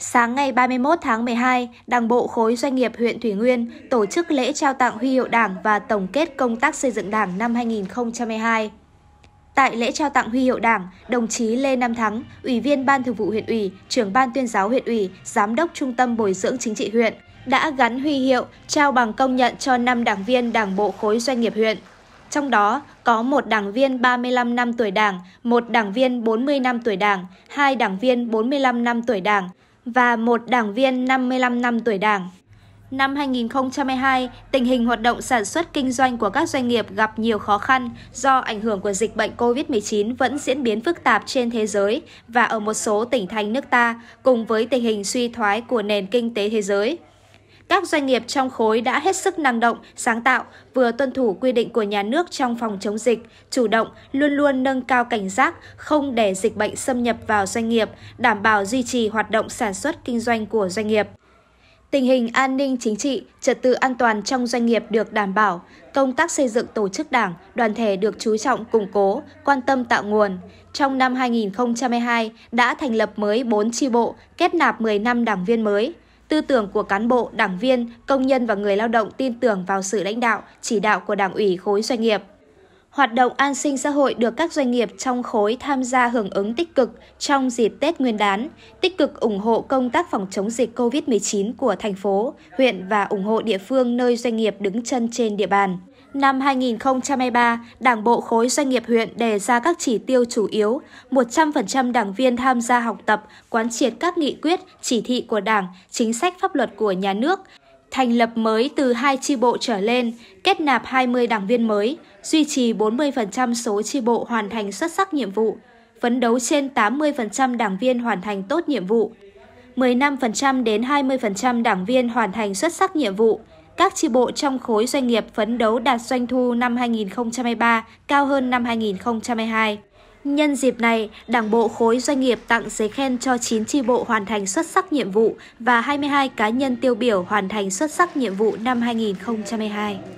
Sáng ngày 31 tháng 12, Đảng bộ khối doanh nghiệp huyện Thủy Nguyên tổ chức lễ trao tặng huy hiệu Đảng và tổng kết công tác xây dựng Đảng năm 2022. Tại lễ trao tặng huy hiệu Đảng, đồng chí Lê Nam Thắng, Ủy viên Ban Thường vụ huyện ủy, trưởng Ban tuyên giáo huyện ủy, Giám đốc Trung tâm Bồi dưỡng Chính trị huyện, đã gắn huy hiệu trao bằng công nhận cho 5 đảng viên Đảng bộ khối doanh nghiệp huyện. Trong đó có một đảng viên 35 năm tuổi Đảng, một đảng viên 40 năm tuổi Đảng, hai đảng viên 45 năm tuổi Đảng, và một đảng viên 55 năm tuổi đảng. Năm 2022, tình hình hoạt động sản xuất kinh doanh của các doanh nghiệp gặp nhiều khó khăn do ảnh hưởng của dịch bệnh COVID-19 vẫn diễn biến phức tạp trên thế giới và ở một số tỉnh thành nước ta, cùng với tình hình suy thoái của nền kinh tế thế giới các doanh nghiệp trong khối đã hết sức năng động, sáng tạo, vừa tuân thủ quy định của nhà nước trong phòng chống dịch, chủ động, luôn luôn nâng cao cảnh giác, không để dịch bệnh xâm nhập vào doanh nghiệp, đảm bảo duy trì hoạt động sản xuất kinh doanh của doanh nghiệp. Tình hình an ninh chính trị, trật tự an toàn trong doanh nghiệp được đảm bảo, công tác xây dựng tổ chức đảng, đoàn thể được chú trọng củng cố, quan tâm tạo nguồn. Trong năm 2022 đã thành lập mới 4 chi bộ, kết nạp 10 năm đảng viên mới tư tưởng của cán bộ, đảng viên, công nhân và người lao động tin tưởng vào sự lãnh đạo, chỉ đạo của Đảng ủy khối doanh nghiệp. Hoạt động an sinh xã hội được các doanh nghiệp trong khối tham gia hưởng ứng tích cực trong dịp Tết Nguyên đán, tích cực ủng hộ công tác phòng chống dịch COVID-19 của thành phố, huyện và ủng hộ địa phương nơi doanh nghiệp đứng chân trên địa bàn. Năm 2023, Đảng bộ khối doanh nghiệp huyện đề ra các chỉ tiêu chủ yếu, 100% đảng viên tham gia học tập, quán triệt các nghị quyết, chỉ thị của Đảng, chính sách pháp luật của nhà nước, thành lập mới từ hai chi bộ trở lên, kết nạp 20 đảng viên mới, duy trì 40% số chi bộ hoàn thành xuất sắc nhiệm vụ, phấn đấu trên 80% đảng viên hoàn thành tốt nhiệm vụ, 15% đến 20% đảng viên hoàn thành xuất sắc nhiệm vụ, các chi bộ trong khối doanh nghiệp phấn đấu đạt doanh thu năm 2023 cao hơn năm 2022. Nhân dịp này, Đảng bộ khối doanh nghiệp tặng giấy khen cho 9 chi bộ hoàn thành xuất sắc nhiệm vụ và 22 cá nhân tiêu biểu hoàn thành xuất sắc nhiệm vụ năm 2022.